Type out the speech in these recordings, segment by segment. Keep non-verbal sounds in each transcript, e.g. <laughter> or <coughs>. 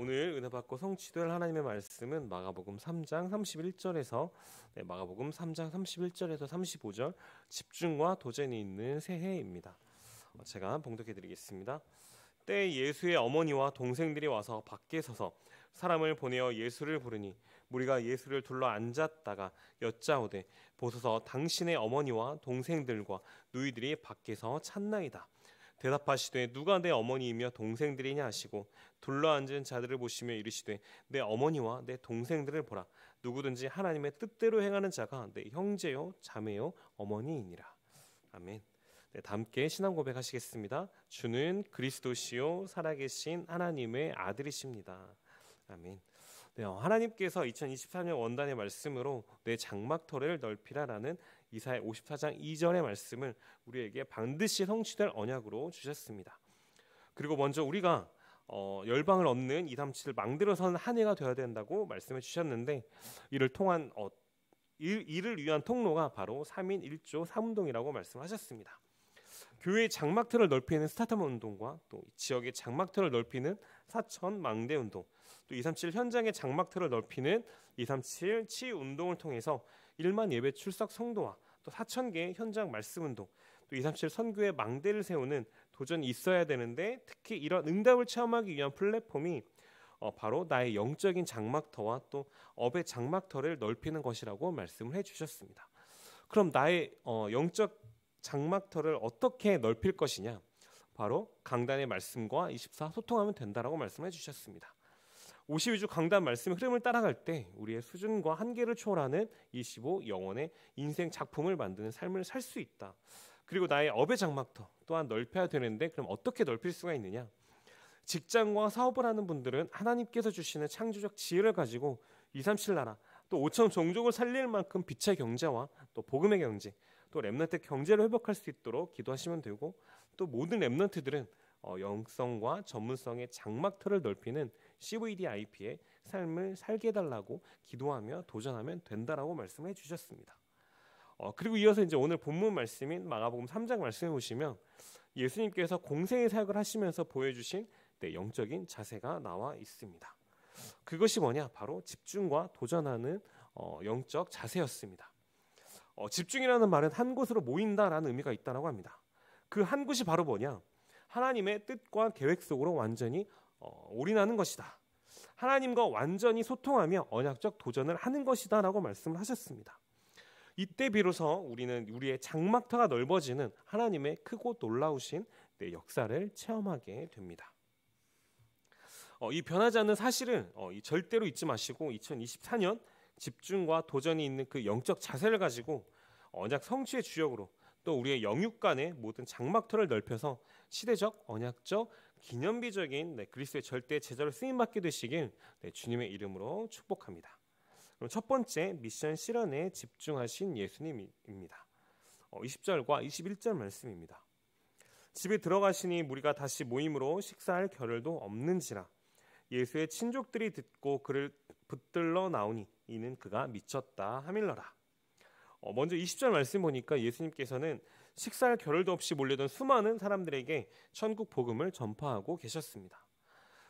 오늘 은혜 받고 성취될 하나님의 말씀은 마가복음 3장 31절에서 네, 마가복음 3장 31절에서 35절 집중과 도전이 있는 새해입니다. 어, 제가 봉독해 드리겠습니다. 때 예수의 어머니와 동생들이 와서 밖에 서서 사람을 보내어 예수를 부르니 우리가 예수를 둘러 앉았다가 여짜오되 보소서 당신의 어머니와 동생들과 누이들이 밖에서 찾나이다. 대답하시되 누가 내 어머니이며 동생들이냐 하시고 둘러앉은 자들을 보시며 이르시되 내 어머니와 내 동생들을 보라 누구든지 하나님의 뜻대로 행하는 자가 내 형제요 자매요 어머니이니라 아멘. 네, 함께 신앙 고백하시겠습니다. 주는 그리스도시요 살아계신 하나님의 아들이십니다. 아멘. 네, 하나님께서 2023년 원단의 말씀으로 내 장막 터를 넓히라라는 이사의 54장 2절의 말씀을 우리에게 반드시 성취될 언약으로 주셨습니다. 그리고 먼저 우리가 어, 열방을 얻는 이삼칠을 망들어선 한 해가 되어야 된다고 말씀해 주셨는데 이를 통한 어, 일, 을 위한 통로가 바로 3인 1조 3운동이라고 말씀하셨습니다. 교회의 장막틀을 넓히는 스타트업 운동과 또 지역의 장막틀을 넓히는 사천 망대 운동, 또237 현장의 장막틀을 넓히는 237 치유 운동을 통해서 일만 예배 출석 성도와 또 4천 개의 현장 말씀 운동, 또 이삼칠 선교의 망대를 세우는 도전이 있어야 되는데 특히 이런 응답을 체험하기 위한 플랫폼이 어, 바로 나의 영적인 장막터와 또 업의 장막터를 넓히는 것이라고 말씀을 해주셨습니다. 그럼 나의 어, 영적 장막터를 어떻게 넓힐 것이냐? 바로 강단의 말씀과 24 소통하면 된다라고 말씀해 주셨습니다. 52주 강단 말씀의 흐름을 따라갈 때 우리의 수준과 한계를 초월하는 25영원의 인생 작품을 만드는 삶을 살 수 있다. 그리고 나의 업의 장막터 또한 넓혀야 되는데 그럼 어떻게 넓힐 수가 있느냐? 직장과 사업을 하는 분들은 하나님께서 주시는 창조적 지혜를 가지고 2, 3, 7나라 또 5천 종족을 살릴 만큼 빛의 경제와 또 복음의 경제 또 렘넌트 경제를 회복할 수 있도록 기도하시면 되고 또 모든 렘넌트들은 어, 영성과 전문성의 장막터를 넓히는 CVDIP의 삶을 살게 해달라고 기도하며 도전하면 된다라고 말씀해 주셨습니다. 어, 그리고 이어서 이제 오늘 본문 말씀인 마가복음 3장 말씀해 보시면 예수님께서 공생의 사역을 하시면서 보여주신 네, 영적인 자세가 나와 있습니다. 그것이 뭐냐? 바로 집중과 도전하는 어, 영적 자세였습니다. 어, 집중이라는 말은 한 곳으로 모인다라는 의미가 있다고 합니다. 그 한 곳이 바로 뭐냐? 하나님의 뜻과 계획 속으로 완전히 어, 올인하는 것이다. 하나님과 완전히 소통하며 언약적 도전을 하는 것이다라고 말씀을 하셨습니다. 이때 비로소 우리는 우리의 장막터가 넓어지는 하나님의 크고 놀라우신 역사를 체험하게 됩니다. 어, 이 변하지 않는 사실을 어, 이 절대로 잊지 마시고 2024년 집중과 도전이 있는 그 영적 자세를 가지고 언약 성취의 주역으로 또 우리의 영육 간의 모든 장막터를 넓혀서 시대적 언약적 기념비적인 네, 그리스의 절대 제자로 쓰임 받게 되시길 네, 주님의 이름으로 축복합니다. 그럼 첫 번째 미션 실현에 집중하신 예수님입니다. 어, 20절과 21절 말씀입니다. 집에 들어가시니 우리가 다시 모임으로 식사할 겨를도 없는지라 예수의 친족들이 듣고 그를 붙들러 나오니 이는 그가 미쳤다 하밀러라. 어, 먼저 20절 말씀 보니까 예수님께서는 식사할 겨를도 없이 몰려든 수많은 사람들에게 천국 복음을 전파하고 계셨습니다.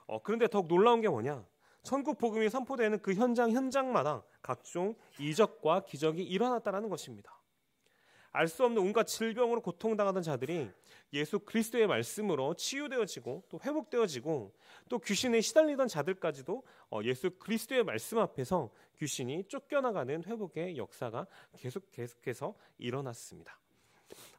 어, 그런데 더욱 놀라운 게 뭐냐? 천국 복음이 선포되는 그 현장 현장마다 각종 이적과 기적이 일어났다라는 것입니다. 알 수 없는 온갖 질병으로 고통당하던 자들이 예수 그리스도의 말씀으로 치유되어지고 또 회복되어지고 또 귀신에 시달리던 자들까지도 어, 예수 그리스도의 말씀 앞에서 귀신이 쫓겨나가는 회복의 역사가 계속 계속해서 일어났습니다.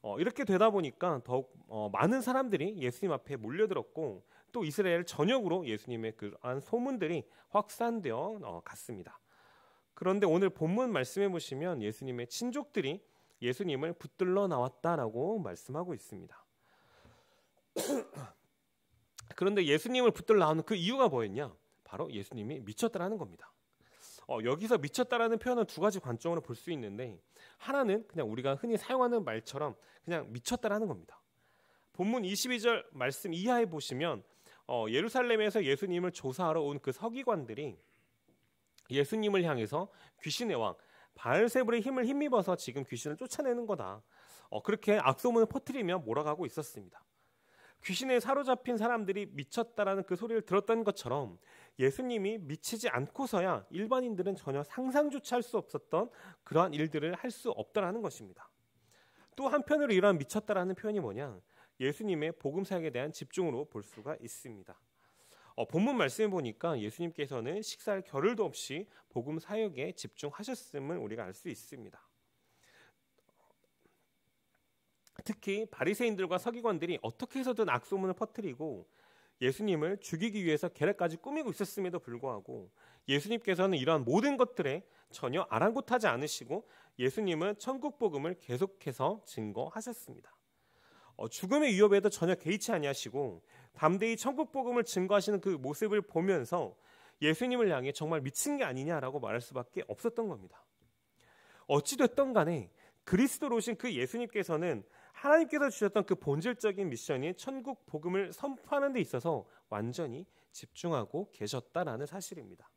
어, 이렇게 되다 보니까 더욱 어, 많은 사람들이 예수님 앞에 몰려들었고 또 이스라엘 전역으로 예수님의 그한 소문들이 확산되어 어, 갔습니다. 그런데 오늘 본문 말씀해 보시면 예수님의 친족들이 예수님을 붙들러 나왔다라고 말씀하고 있습니다. <clears throat> 그런데 예수님을 붙들러 나오는 그 이유가 뭐였냐? 바로 예수님이 미쳤다라는 겁니다. 어, 여기서 미쳤다라는 표현은 두 가지 관점으로 볼 수 있는데 하나는 그냥 우리가 흔히 사용하는 말처럼 그냥 미쳤다라는 겁니다. 본문 22절 말씀 이하에 보시면 어, 예루살렘에서 예수님을 조사하러 온 그 서기관들이 예수님을 향해서 귀신의 왕 바알세불의 힘을 힘입어서 지금 귀신을 쫓아내는 거다. 어, 그렇게 악소문을 퍼뜨리며 몰아가고 있었습니다. 귀신에 사로잡힌 사람들이 미쳤다라는 그 소리를 들었던 것처럼 예수님이 미치지 않고서야 일반인들은 전혀 상상조차 할 수 없었던 그러한 일들을 할 수 없다라는 것입니다. 또 한편으로 이러한 미쳤다라는 표현이 뭐냐? 예수님의 복음 사역에 대한 집중으로 볼 수가 있습니다. 어, 본문 말씀해 보니까 예수님께서는 식사할 겨를도 없이 복음 사역에 집중하셨음을 우리가 알 수 있습니다. 특히 바리새인들과 서기관들이 어떻게 해서든 악소문을 퍼뜨리고 예수님을 죽이기 위해서 계략까지 꾸미고 있었음에도 불구하고 예수님께서는 이러한 모든 것들에 전혀 아랑곳하지 않으시고 예수님은 천국 복음을 계속해서 증거하셨습니다. 어, 죽음의 위협에도 전혀 개의치 아니하시고 담대히 천국 복음을 증거하시는 그 모습을 보면서 예수님을 향해 정말 미친 게 아니냐라고 말할 수밖에 없었던 겁니다. 어찌됐던 간에 그리스도로 오신 그 예수님께서는 하나님께서 주셨던 그 본질적인 미션이 천국 복음을 선포하는 데 있어서 완전히 집중하고 계셨다라는 사실입니다.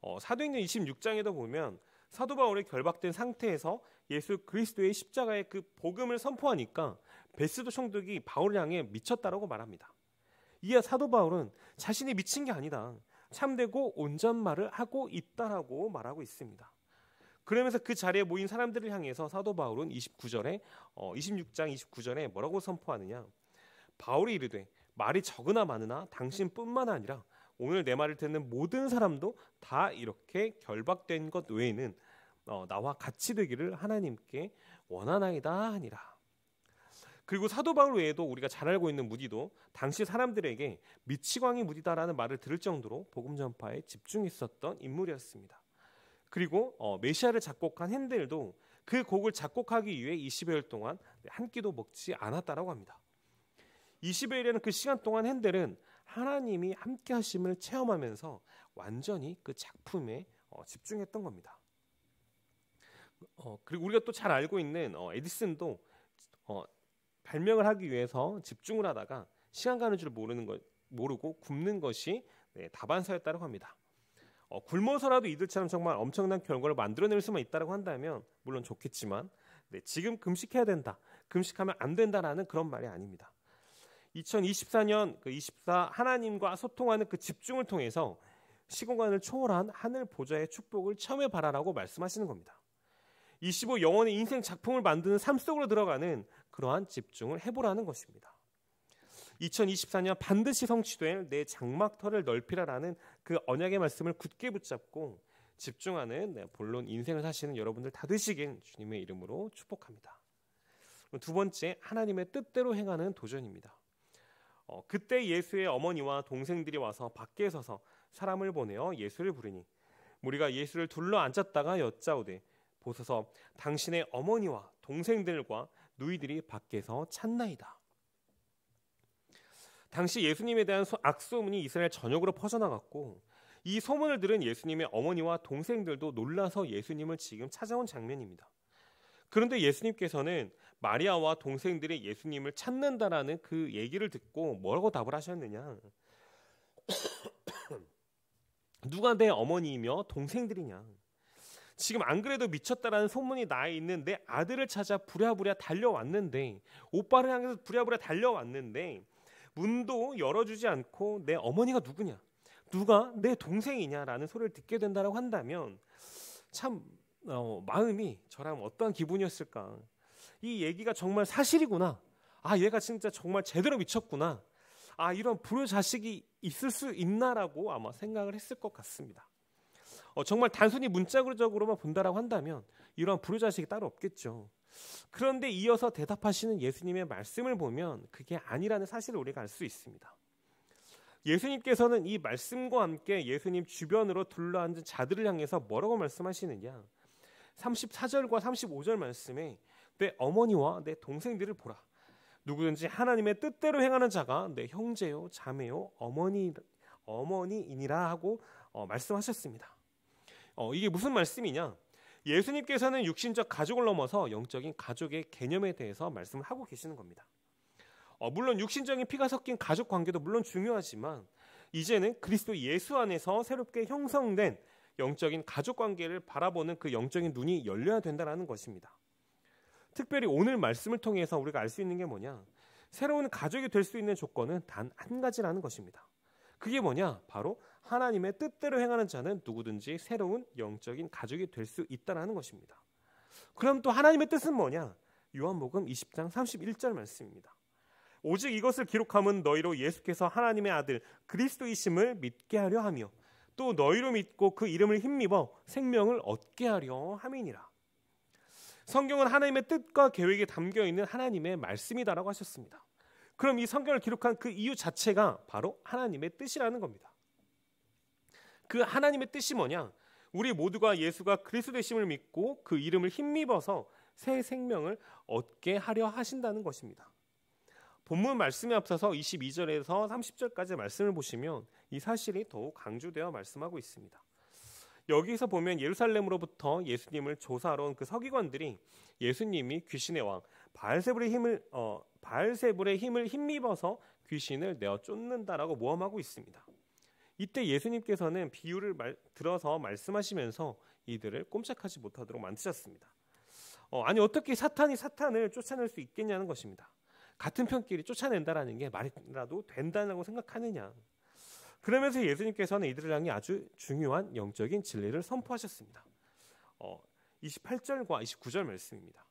어, 사도행전 26장에도 보면 사도 바울의 결박된 상태에서 예수 그리스도의 십자가의 그 복음을 선포하니까 베스도 총독이 바울 향해 미쳤다라고 말합니다. 이에 사도 바울은 자신이 미친 게 아니다. 참되고 온전 말을 하고 있다라고 말하고 있습니다. 그러면서 그 자리에 모인 사람들을 향해서 사도 바울은 29절에 어, 26장 29절에 뭐라고 선포하느냐? 바울이 이르되 말이 적으나 많으나 당신뿐만 아니라 오늘 내 말을 듣는 모든 사람도 다 이렇게 결박된 것 외에는 어, 나와 같이 되기를 하나님께 원하나이다 하니라. 그리고 사도 바울 외에도 우리가 잘 알고 있는 무디도 당시 사람들에게 미치광이 무디다라는 말을 들을 정도로 복음 전파에 집중했었던 인물이었습니다. 그리고 어, 메시아를 작곡한 핸델도 그 곡을 작곡하기 위해 20여일 동안 한 끼도 먹지 않았다라고 합니다. 20여일에는 그 시간 동안 핸델은 하나님이 함께 하심을 체험하면서 완전히 그 작품에 어, 집중했던 겁니다. 어, 그리고 우리가 또 잘 알고 있는 어, 에디슨도 어, 발명을 하기 위해서 집중을 하다가 시간 가는 줄 모르는 것 모르고 굶는 것이 네, 다반사였다고 합니다. 어, 굶어서라도 이들처럼 정말 엄청난 결과를 만들어낼 수만 있다라고 한다면 물론 좋겠지만 네, 지금 금식해야 된다, 금식하면 안 된다라는 그런 말이 아닙니다. 2024년 그24 하나님과 소통하는 그 집중을 통해서 시공간을 초월한 하늘 보좌의 축복을 처음에 바라라고 말씀하시는 겁니다. 25영원의 인생 작품을 만드는 삶 속으로 들어가는 그러한 집중을 해보라는 것입니다. 2024년 반드시 성취될 내 장막터를 넓히라라는 그 언약의 말씀을 굳게 붙잡고 집중하는 네, 본론 인생을 사시는 여러분들 다 되시길 주님의 이름으로 축복합니다. 두 번째 하나님의 뜻대로 행하는 도전입니다. 어, 그때 예수의 어머니와 동생들이 와서 밖에 서서 사람을 보내어 예수를 부르니 우리가 예수를 둘러 앉았다가 여짜오되 보소서 당신의 어머니와 동생들과 누이들이 밖에서 찾나이다. 당시 예수님에 대한 악소문이 이스라엘 전역으로 퍼져나갔고 이 소문을 들은 예수님의 어머니와 동생들도 놀라서 예수님을 지금 찾아온 장면입니다. 그런데 예수님께서는 마리아와 동생들이 예수님을 찾는다라는 그 얘기를 듣고 뭐라고 답을 하셨느냐? <coughs> 누가 내 어머니이며 동생들이냐? 지금 안 그래도 미쳤다라는 소문이 나 있는 내 아들을 찾아 부랴부랴 달려왔는데 오빠를 향해서 부랴부랴 달려왔는데 문도 열어주지 않고 내 어머니가 누구냐, 누가 내 동생이냐라는 소리를 듣게 된다라고 한다면 참 어, 마음이 저랑 어떠한 기분이었을까? 이 얘기가 정말 사실이구나. 아, 얘가 진짜 정말 제대로 미쳤구나. 아, 이런 불효 자식이 있을 수 있나라고 아마 생각을 했을 것 같습니다. 어, 정말 단순히 문자적으로만 본다라고 한다면 이러한 불효자식이 따로 없겠죠. 그런데 이어서 대답하시는 예수님의 말씀을 보면 그게 아니라는 사실을 우리가 알 수 있습니다. 예수님께서는 이 말씀과 함께 예수님 주변으로 둘러앉은 자들을 향해서 뭐라고 말씀하시느냐? 34절과 35절 말씀에 내 어머니와 내 동생들을 보라. 누구든지 하나님의 뜻대로 행하는 자가 내 형제요, 자매요, 어머니 어머니이니라 하고 어, 말씀하셨습니다. 어, 이게 무슨 말씀이냐? 예수님께서는 육신적 가족을 넘어서 영적인 가족의 개념에 대해서 말씀을 하고 계시는 겁니다. 어, 물론 육신적인 피가 섞인 가족 관계도 물론 중요하지만 이제는 그리스도 예수 안에서 새롭게 형성된 영적인 가족 관계를 바라보는 그 영적인 눈이 열려야 된다라는 것입니다. 특별히 오늘 말씀을 통해서 우리가 알 수 있는 게 뭐냐? 새로운 가족이 될 수 있는 조건은 단 한 가지라는 것입니다. 그게 뭐냐? 바로 하나님의 뜻대로 행하는 자는 누구든지 새로운 영적인 가족이 될 수 있다라는 것입니다. 그럼 또 하나님의 뜻은 뭐냐? 요한복음 20장 31절 말씀입니다. 오직 이것을 기록함은 너희로 예수께서 하나님의 아들 그리스도이심을 믿게 하려 하며 또 너희로 믿고 그 이름을 힘입어 생명을 얻게 하려 함이니라. 성경은 하나님의 뜻과 계획에 담겨 있는 하나님의 말씀이다라고 하셨습니다. 그럼 이 성경을 기록한 그 이유 자체가 바로 하나님의 뜻이라는 겁니다. 그 하나님의 뜻이 뭐냐? 우리 모두가 예수가 그리스도의 심을 믿고 그 이름을 힘입어서 새 생명을 얻게 하려 하신다는 것입니다. 본문 말씀에 앞서서 22절에서 30절까지 말씀을 보시면 이 사실이 더욱 강조되어 말씀하고 있습니다. 여기서 보면 예루살렘으로부터 예수님을 조사하러 온 그 서기관들이 예수님이 귀신의 왕 바알세불의 힘을 어, 바알세불의 힘을 힘입어서 귀신을 내어 쫓는다라고 모험하고 있습니다. 이때 예수님께서는 비유를 말, 들어서 말씀하시면서 이들을 꼼짝하지 못하도록 만드셨습니다. 어, 아니 어떻게 사탄이 사탄을 쫓아낼 수 있겠냐는 것입니다. 같은 편끼리 쫓아낸다라는 게 말이라도 된다고 생각하느냐. 그러면서 예수님께서는 이들을 향해 아주 중요한 영적인 진리를 선포하셨습니다. 어, 28절과 29절 말씀입니다.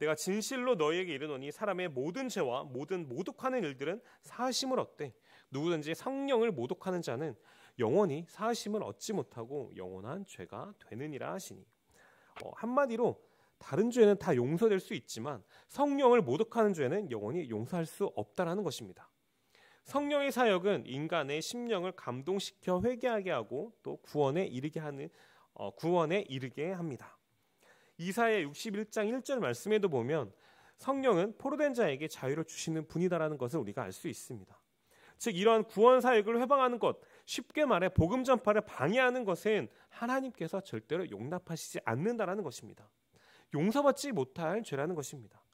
내가 진실로 너희에게 이르노니 사람의 모든 죄와 모든 모독하는 일들은 사심을 얻되 누구든지 성령을 모독하는 자는 영원히 사심을 얻지 못하고 영원한 죄가 되느니라 하시니 어, 한마디로 다른 죄는 다 용서될 수 있지만 성령을 모독하는 죄는 영원히 용서할 수 없다라는 것입니다. 성령의 사역은 인간의 심령을 감동시켜 회개하게 하고 또 구원에 이르게 하는 어, 구원에 이르게 합니다. 이사의 61장 1절 말씀에도 보면 성령은 포로된 자에게 자유를 주시는 분이다라는 것을 우리가 알 수 있습니다. 즉 이러한 구원 사역을 회방하는 것, 쉽게 말해 복음 전파를 방해하는 것은 하나님께서 절대로 용납하시지 않는다라는 것입니다. 용서받지 못할 죄라는 것입니다.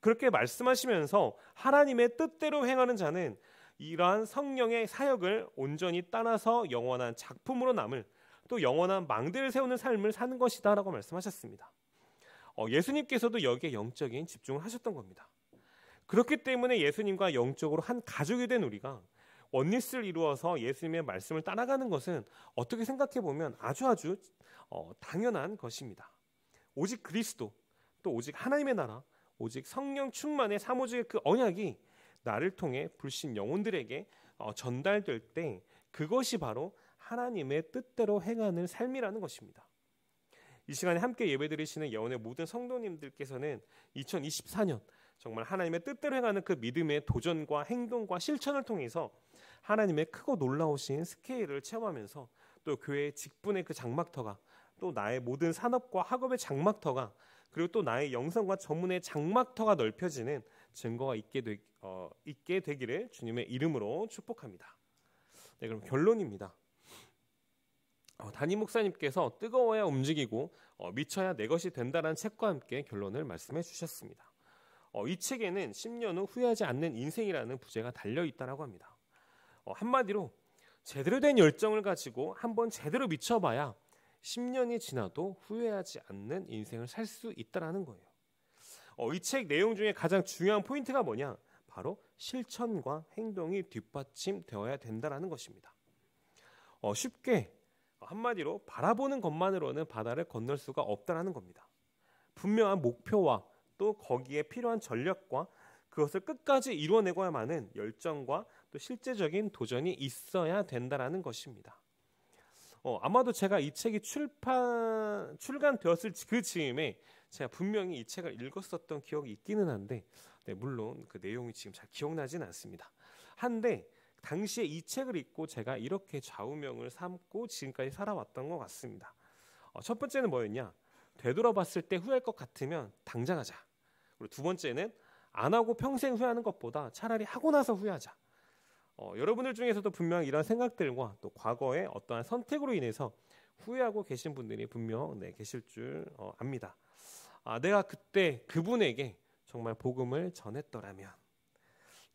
그렇게 말씀하시면서 하나님의 뜻대로 행하는 자는 이러한 성령의 사역을 온전히 따라서 영원한 작품으로 남을 또 영원한 망대를 세우는 삶을 사는 것이다라고 말씀하셨습니다. 어, 예수님께서도 여기에 영적인 집중을 하셨던 겁니다. 그렇기 때문에 예수님과 영적으로 한 가족이 된 우리가 원리스를 이루어서 예수님의 말씀을 따라가는 것은 어떻게 생각해 보면 아주 아주 어, 당연한 것입니다. 오직 그리스도 또 오직 하나님의 나라 오직 성령 충만의 사모직의 그 언약이 나를 통해 불신 영혼들에게 어, 전달될 때 그것이 바로 하나님의 뜻대로 행하는 삶이라는 것입니다. 이 시간에 함께 예배드리시는 예원의 모든 성도님들께서는 2024년 정말 하나님의 뜻대로 행하는 그 믿음의 도전과 행동과 실천을 통해서 하나님의 크고 놀라우신 스케일을 체험하면서 또 교회의 직분의 그 장막터가 또 나의 모든 산업과 학업의 장막터가 그리고 또 나의 영성과 전문의 장막터가 넓혀지는 증거가 있게, 되, 어, 있게 되기를 주님의 이름으로 축복합니다. 네, 그럼 결론입니다. 어, 담임 목사님께서 뜨거워야 움직이고 어, 미쳐야 내 것이 된다라는 책과 함께 결론을 말씀해 주셨습니다. 어, 이 책에는 10년 후 후회하지 않는 인생이라는 부제가 달려 있다라고 합니다. 한마디로 제대로 된 열정을 가지고 한번 제대로 미쳐봐야 10년이 지나도 후회하지 않는 인생을 살 수 있다라는 거예요. 이 책 내용 중에 가장 중요한 포인트가 뭐냐? 바로 실천과 행동이 뒷받침되어야 된다라는 것입니다. 쉽게 한마디로 바라보는 것만으로는 바다를 건널 수가 없다라는 겁니다. 분명한 목표와 또 거기에 필요한 전략과 그것을 끝까지 이루어내고야만은 열정과 또 실제적인 도전이 있어야 된다라는 것입니다. 어, 아마도 제가 이 책이 출판 출간되었을 그 즈음에 제가 분명히 이 책을 읽었었던 기억이 있기는 한데 네, 물론 그 내용이 지금 잘 기억나진 않습니다. 한데 당시에 이 책을 읽고 제가 이렇게 좌우명을 삼고 지금까지 살아왔던 것 같습니다. 어, 첫 번째는 뭐였냐? 되돌아봤을 때 후회할 것 같으면 당장 하자. 그리고 두 번째는 안 하고 평생 후회하는 것보다 차라리 하고 나서 후회하자. 어, 여러분들 중에서도 분명 이런 생각들과 또 과거의 어떠한 선택으로 인해서 후회하고 계신 분들이 분명 네, 계실 줄 어, 압니다. 아, 내가 그때 그분에게 정말 복음을 전했더라면.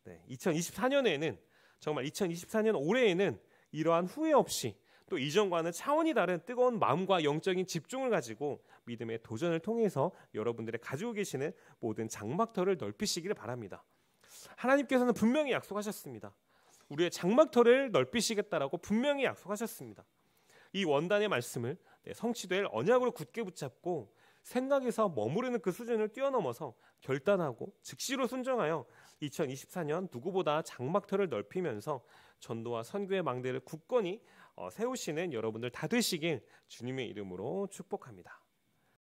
네, 2024년에는 정말 2024년 올해에는 이러한 후회 없이 또 이전과는 차원이 다른 뜨거운 마음과 영적인 집중을 가지고 믿음의 도전을 통해서 여러분들의 가지고 계시는 모든 장막터를 넓히시기를 바랍니다. 하나님께서는 분명히 약속하셨습니다. 우리의 장막터를 넓히시겠다라고 분명히 약속하셨습니다. 이 원단의 말씀을 성취될 언약으로 굳게 붙잡고 생각에서 머무르는 그 수준을 뛰어넘어서 결단하고 즉시로 순정하여 2024년 누구보다 장막터를 넓히면서 전도와 선교의 망대를 굳건히 어, 세우시는 여러분들 다 되시길 주님의 이름으로 축복합니다.